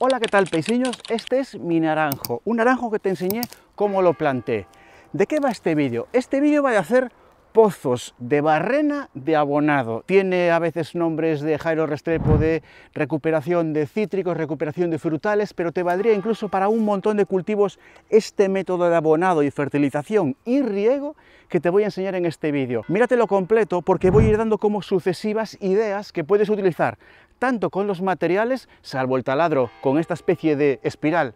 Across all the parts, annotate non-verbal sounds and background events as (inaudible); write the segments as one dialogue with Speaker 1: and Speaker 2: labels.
Speaker 1: Hola, ¿qué tal peiseños? Este es mi naranjo, un naranjo que te enseñé cómo lo planté. ¿De qué va este vídeo? Este vídeo va a hacer pozos de barrena de abonado. Tiene a veces nombres de Jairo Restrepo de recuperación de cítricos, recuperación de frutales, pero te valdría incluso para un montón de cultivos este método de abonado y fertilización y riego que te voy a enseñar en este vídeo. lo completo porque voy a ir dando como sucesivas ideas que puedes utilizar tanto con los materiales, salvo el taladro, con esta especie de espiral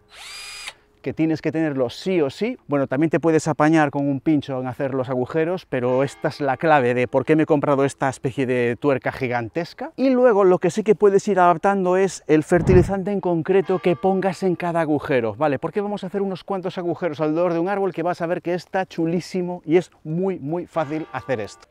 Speaker 1: que tienes que tenerlo sí o sí. Bueno, también te puedes apañar con un pincho en hacer los agujeros, pero esta es la clave de por qué me he comprado esta especie de tuerca gigantesca. Y luego lo que sí que puedes ir adaptando es el fertilizante en concreto que pongas en cada agujero, ¿vale? Porque vamos a hacer unos cuantos agujeros alrededor de un árbol que vas a ver que está chulísimo y es muy, muy fácil hacer esto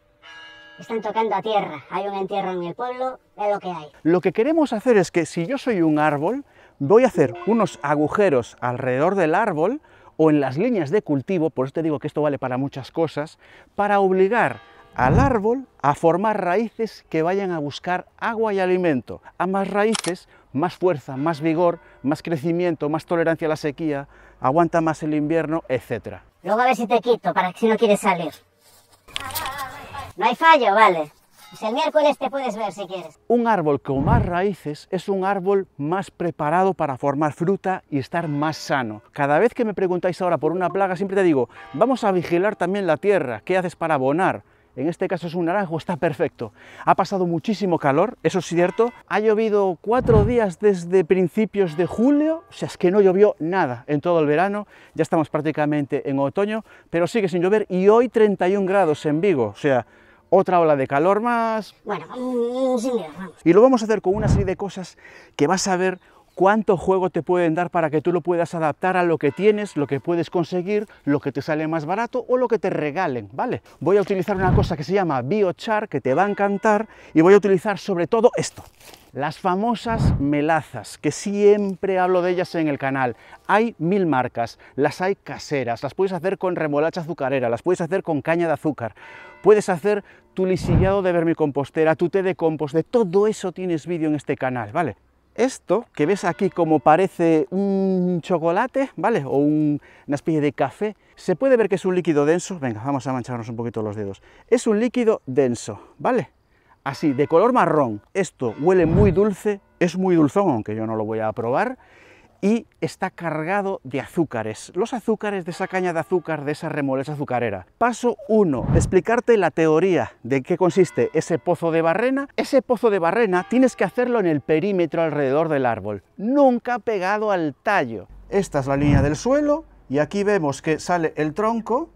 Speaker 1: están tocando a tierra. Hay un entierro en el pueblo, es lo que hay. Lo que queremos hacer es que si yo soy un árbol, voy a hacer unos agujeros alrededor del árbol o en las líneas de cultivo, por eso te digo que esto vale para muchas cosas, para obligar al árbol a formar raíces que vayan a buscar agua y alimento. A más raíces, más fuerza, más vigor, más crecimiento, más tolerancia a la sequía, aguanta más el invierno, etc. Luego a ver si te quito para que si no quieres salir. No hay fallo, vale el miércoles te puedes ver si quieres. Un árbol con más raíces es un árbol más preparado para formar fruta y estar más sano. Cada vez que me preguntáis ahora por una plaga, siempre te digo, vamos a vigilar también la tierra, ¿qué haces para abonar? En este caso es un naranjo, está perfecto. Ha pasado muchísimo calor, eso es cierto. Ha llovido cuatro días desde principios de julio, o sea, es que no llovió nada en todo el verano. Ya estamos prácticamente en otoño, pero sigue sin llover y hoy 31 grados en Vigo, o sea, otra ola de calor más. Bueno, mm, mm, sin y lo vamos a hacer con una serie de cosas que vas a ver cuánto juego te pueden dar para que tú lo puedas adaptar a lo que tienes, lo que puedes conseguir, lo que te sale más barato o lo que te regalen, ¿vale? Voy a utilizar una cosa que se llama biochar, que te va a encantar, y voy a utilizar sobre todo esto. Las famosas melazas, que siempre hablo de ellas en el canal. Hay mil marcas, las hay caseras, las puedes hacer con remolacha azucarera, las puedes hacer con caña de azúcar, puedes hacer tu lisillado de vermicompostera, tu té de compost, de todo eso tienes vídeo en este canal, ¿vale? Esto que ves aquí como parece un chocolate, ¿vale? O un, una especie de café, se puede ver que es un líquido denso. Venga, vamos a mancharnos un poquito los dedos. Es un líquido denso, ¿vale? Así, de color marrón. Esto huele muy dulce, es muy dulzón, aunque yo no lo voy a probar y está cargado de azúcares. Los azúcares de esa caña de azúcar, de esa remolacha azucarera. Paso 1. Explicarte la teoría de qué consiste ese pozo de barrena. Ese pozo de barrena tienes que hacerlo en el perímetro alrededor del árbol, nunca pegado al tallo. Esta es la línea del suelo y aquí vemos que sale el tronco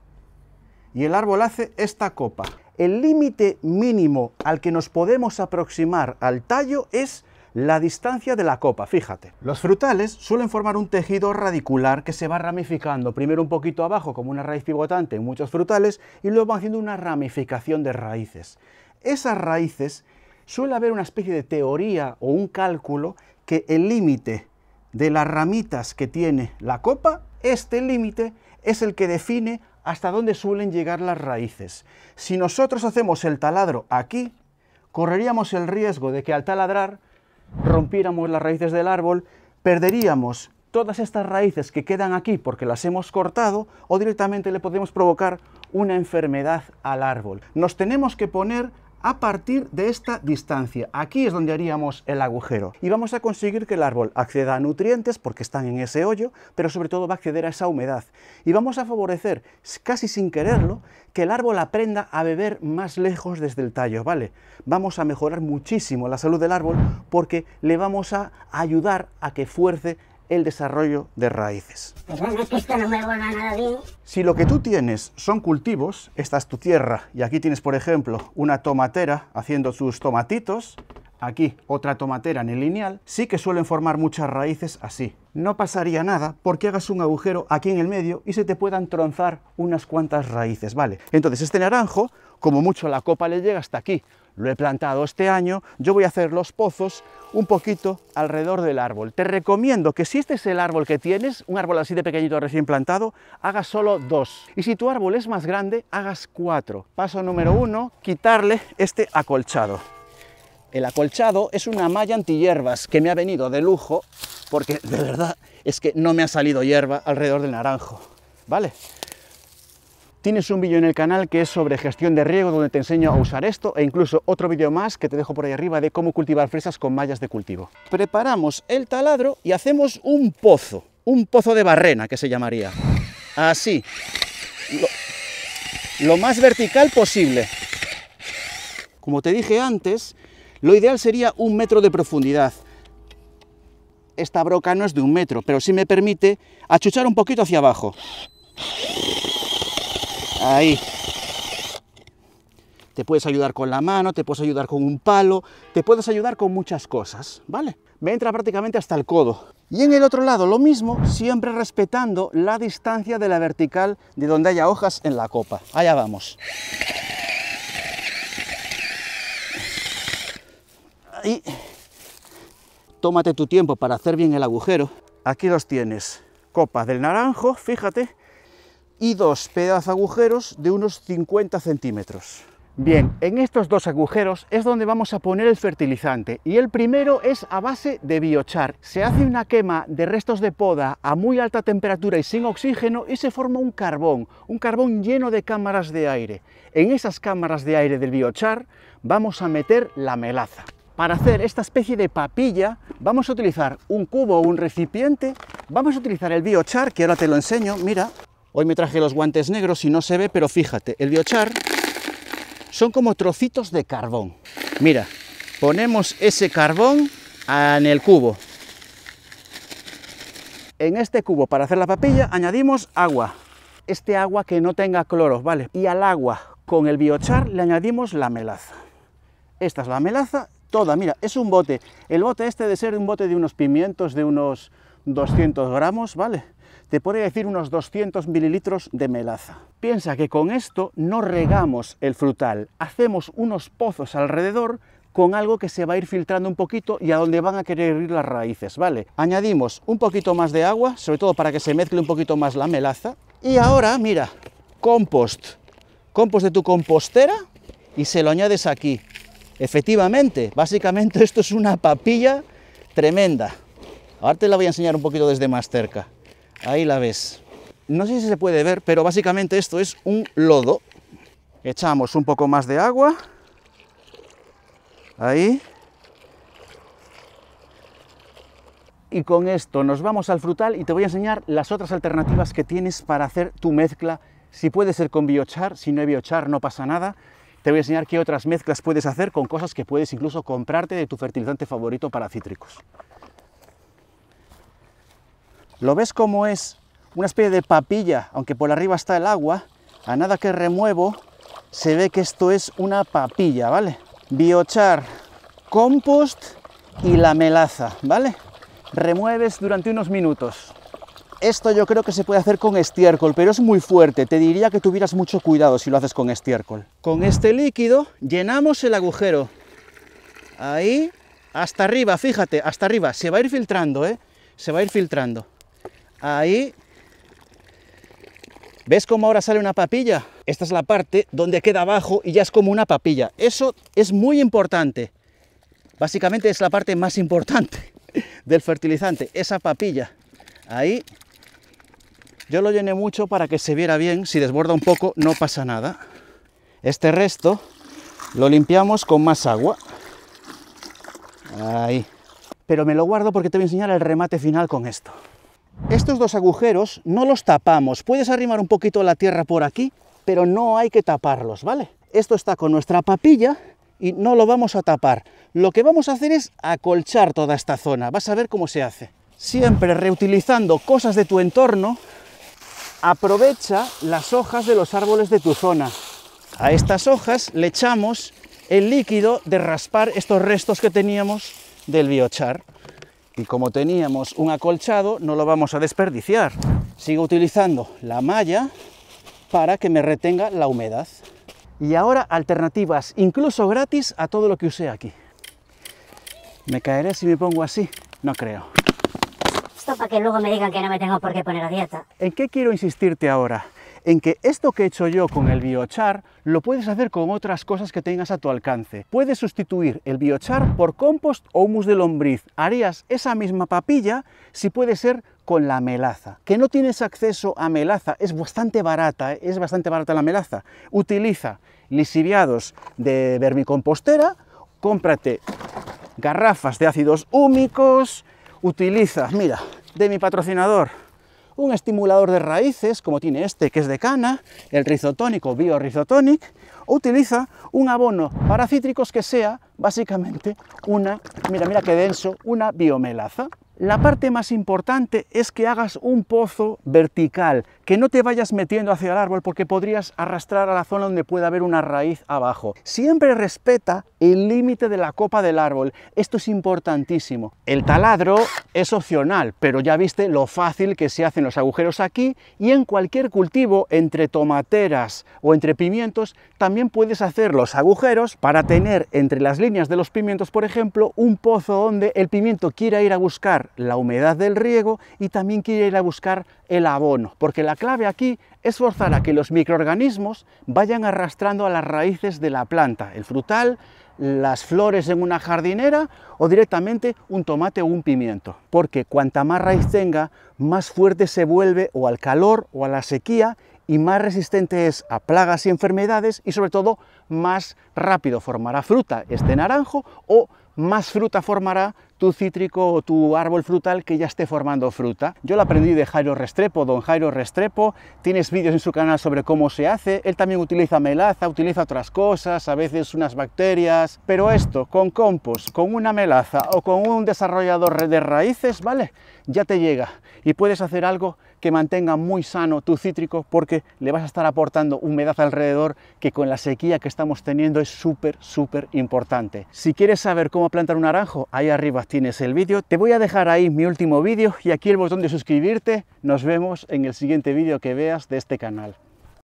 Speaker 1: y el árbol hace esta copa. El límite mínimo al que nos podemos aproximar al tallo es la distancia de la copa, fíjate. Los frutales suelen formar un tejido radicular que se va ramificando primero un poquito abajo como una raíz pivotante en muchos frutales y luego va haciendo una ramificación de raíces. Esas raíces suele haber una especie de teoría o un cálculo que el límite de las ramitas que tiene la copa, este límite es el que define hasta dónde suelen llegar las raíces. Si nosotros hacemos el taladro aquí, correríamos el riesgo de que al taladrar rompiéramos las raíces del árbol, perderíamos todas estas raíces que quedan aquí porque las hemos cortado o directamente le podemos provocar una enfermedad al árbol. Nos tenemos que poner a partir de esta distancia. Aquí es donde haríamos el agujero. Y vamos a conseguir que el árbol acceda a nutrientes porque están en ese hoyo, pero sobre todo va a acceder a esa humedad. Y vamos a favorecer, casi sin quererlo, que el árbol aprenda a beber más lejos desde el tallo, ¿vale? Vamos a mejorar muchísimo la salud del árbol porque le vamos a ayudar a que fuerce el desarrollo de raíces. Pues si lo que tú tienes son cultivos, esta es tu tierra, y aquí tienes, por ejemplo, una tomatera haciendo sus tomatitos, aquí otra tomatera en el lineal, sí que suelen formar muchas raíces así. No pasaría nada porque hagas un agujero aquí en el medio y se te puedan tronzar unas cuantas raíces, ¿vale? Entonces este naranjo, como mucho la copa le llega hasta aquí, lo he plantado este año, yo voy a hacer los pozos un poquito alrededor del árbol. Te recomiendo que si este es el árbol que tienes, un árbol así de pequeñito recién plantado, hagas solo dos. Y si tu árbol es más grande, hagas cuatro. Paso número uno, quitarle este acolchado. El acolchado es una malla hierbas que me ha venido de lujo porque de verdad es que no me ha salido hierba alrededor del naranjo. ¿Vale? Tienes un vídeo en el canal que es sobre gestión de riego, donde te enseño a usar esto, e incluso otro vídeo más que te dejo por ahí arriba de cómo cultivar fresas con mallas de cultivo. Preparamos el taladro y hacemos un pozo, un pozo de barrena que se llamaría. Así, lo, lo más vertical posible. Como te dije antes, lo ideal sería un metro de profundidad. Esta broca no es de un metro, pero sí me permite achuchar un poquito hacia abajo. Ahí. Te puedes ayudar con la mano, te puedes ayudar con un palo, te puedes ayudar con muchas cosas, ¿vale? Me entra prácticamente hasta el codo. Y en el otro lado lo mismo, siempre respetando la distancia de la vertical de donde haya hojas en la copa. Allá vamos. Ahí. Tómate tu tiempo para hacer bien el agujero. Aquí los tienes. Copa del naranjo, fíjate, y dos pedazos agujeros de unos 50 centímetros. Bien, en estos dos agujeros es donde vamos a poner el fertilizante y el primero es a base de biochar. Se hace una quema de restos de poda a muy alta temperatura y sin oxígeno y se forma un carbón, un carbón lleno de cámaras de aire. En esas cámaras de aire del biochar vamos a meter la melaza. Para hacer esta especie de papilla vamos a utilizar un cubo o un recipiente, vamos a utilizar el biochar, que ahora te lo enseño, mira, Hoy me traje los guantes negros y no se ve, pero fíjate, el biochar son como trocitos de carbón. Mira, ponemos ese carbón en el cubo. En este cubo, para hacer la papilla, añadimos agua. Este agua que no tenga cloro, ¿vale? Y al agua con el biochar le añadimos la melaza. Esta es la melaza toda, mira, es un bote. El bote este de ser un bote de unos pimientos de unos 200 gramos, ¿vale? te podría decir unos 200 mililitros de melaza. Piensa que con esto no regamos el frutal, hacemos unos pozos alrededor con algo que se va a ir filtrando un poquito y a donde van a querer ir las raíces, ¿vale? Añadimos un poquito más de agua, sobre todo para que se mezcle un poquito más la melaza. Y ahora, mira, compost. Compost de tu compostera y se lo añades aquí. Efectivamente, básicamente esto es una papilla tremenda. Ahora te la voy a enseñar un poquito desde más cerca. Ahí la ves. No sé si se puede ver, pero básicamente esto es un lodo. Echamos un poco más de agua. Ahí. Y con esto nos vamos al frutal y te voy a enseñar las otras alternativas que tienes para hacer tu mezcla. Si puede ser con biochar, si no hay biochar no pasa nada. Te voy a enseñar qué otras mezclas puedes hacer con cosas que puedes incluso comprarte de tu fertilizante favorito para cítricos lo ves como es una especie de papilla, aunque por arriba está el agua, a nada que remuevo se ve que esto es una papilla, ¿vale? Biochar, compost y la melaza, ¿vale? Remueves durante unos minutos. Esto yo creo que se puede hacer con estiércol, pero es muy fuerte. Te diría que tuvieras mucho cuidado si lo haces con estiércol. Con este líquido llenamos el agujero. Ahí, hasta arriba, fíjate, hasta arriba. Se va a ir filtrando, ¿eh? Se va a ir filtrando. Ahí. ¿Ves cómo ahora sale una papilla? Esta es la parte donde queda abajo y ya es como una papilla. Eso es muy importante. Básicamente es la parte más importante (laughs) del fertilizante, esa papilla. Ahí. Yo lo llené mucho para que se viera bien. Si desborda un poco no pasa nada. Este resto lo limpiamos con más agua. Ahí. Pero me lo guardo porque te voy a enseñar el remate final con esto. Estos dos agujeros no los tapamos. Puedes arrimar un poquito la tierra por aquí, pero no hay que taparlos, ¿vale? Esto está con nuestra papilla y no lo vamos a tapar. Lo que vamos a hacer es acolchar toda esta zona. Vas a ver cómo se hace. Siempre reutilizando cosas de tu entorno, aprovecha las hojas de los árboles de tu zona. A estas hojas le echamos el líquido de raspar estos restos que teníamos del biochar. Y como teníamos un acolchado, no lo vamos a desperdiciar. Sigo utilizando la malla para que me retenga la humedad. Y ahora alternativas, incluso gratis, a todo lo que usé aquí. ¿Me caeré si me pongo así? No creo. Esto para que luego me digan que no me tengo por qué poner a dieta. ¿En qué quiero insistirte ahora? en que esto que he hecho yo con el biochar lo puedes hacer con otras cosas que tengas a tu alcance. Puedes sustituir el biochar por compost o humus de lombriz. Harías esa misma papilla si puede ser con la melaza. Que no tienes acceso a melaza, es bastante barata, ¿eh? es bastante barata la melaza. Utiliza lisiviados de vermicompostera, cómprate garrafas de ácidos húmicos, utiliza, mira, de mi patrocinador, un estimulador de raíces, como tiene este que es de cana, el rizotónico rizotonic o utiliza un abono para cítricos que sea básicamente una, mira, mira qué denso, una biomelaza. La parte más importante es que hagas un pozo vertical, que no te vayas metiendo hacia el árbol porque podrías arrastrar a la zona donde pueda haber una raíz abajo. Siempre respeta el límite de la copa del árbol. Esto es importantísimo. El taladro es opcional, pero ya viste lo fácil que se hacen los agujeros aquí y en cualquier cultivo, entre tomateras o entre pimientos, también puedes hacer los agujeros para tener entre las líneas de los pimientos, por ejemplo, un pozo donde el pimiento quiera ir a buscar la humedad del riego y también quiera ir a buscar el abono, porque la clave aquí es forzar a que los microorganismos vayan arrastrando a las raíces de la planta, el frutal, las flores en una jardinera o directamente un tomate o un pimiento, porque cuanta más raíz tenga, más fuerte se vuelve o al calor o a la sequía y más resistente es a plagas y enfermedades y sobre todo más rápido formará fruta, este naranjo o más fruta formará tu cítrico o tu árbol frutal que ya esté formando fruta. Yo lo aprendí de Jairo Restrepo, don Jairo Restrepo, tienes vídeos en su canal sobre cómo se hace, él también utiliza melaza, utiliza otras cosas, a veces unas bacterias, pero esto con compost, con una melaza o con un desarrollador de raíces, ¿vale? Ya te llega y puedes hacer algo que mantenga muy sano tu cítrico porque le vas a estar aportando humedad alrededor que con la sequía que estamos teniendo es súper, súper importante. Si quieres saber cómo plantar un naranjo, ahí arriba tienes el vídeo. Te voy a dejar ahí mi último vídeo y aquí el botón de suscribirte. Nos vemos en el siguiente vídeo que veas de este canal.